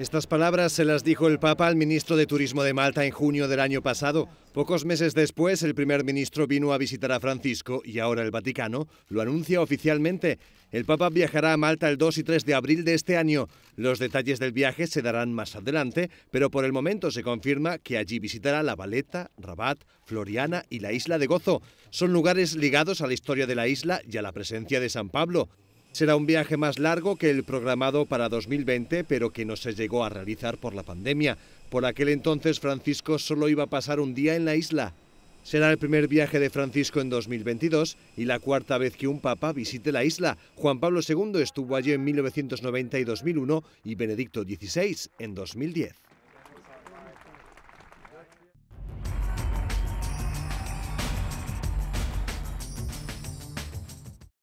Estas palabras se las dijo el Papa al ministro de Turismo de Malta en junio del año pasado. Pocos meses después, el primer ministro vino a visitar a Francisco y ahora el Vaticano lo anuncia oficialmente. El Papa viajará a Malta el 2 y 3 de abril de este año. Los detalles del viaje se darán más adelante, pero por el momento se confirma que allí visitará La Valeta, Rabat, Floriana y la isla de Gozo. Son lugares ligados a la historia de la isla y a la presencia de San Pablo. Será un viaje más largo que el programado para 2020, pero que no se llegó a realizar por la pandemia. Por aquel entonces Francisco solo iba a pasar un día en la isla. Será el primer viaje de Francisco en 2022 y la cuarta vez que un papa visite la isla. Juan Pablo II estuvo allí en 1990 y 2001 y Benedicto XVI en 2010.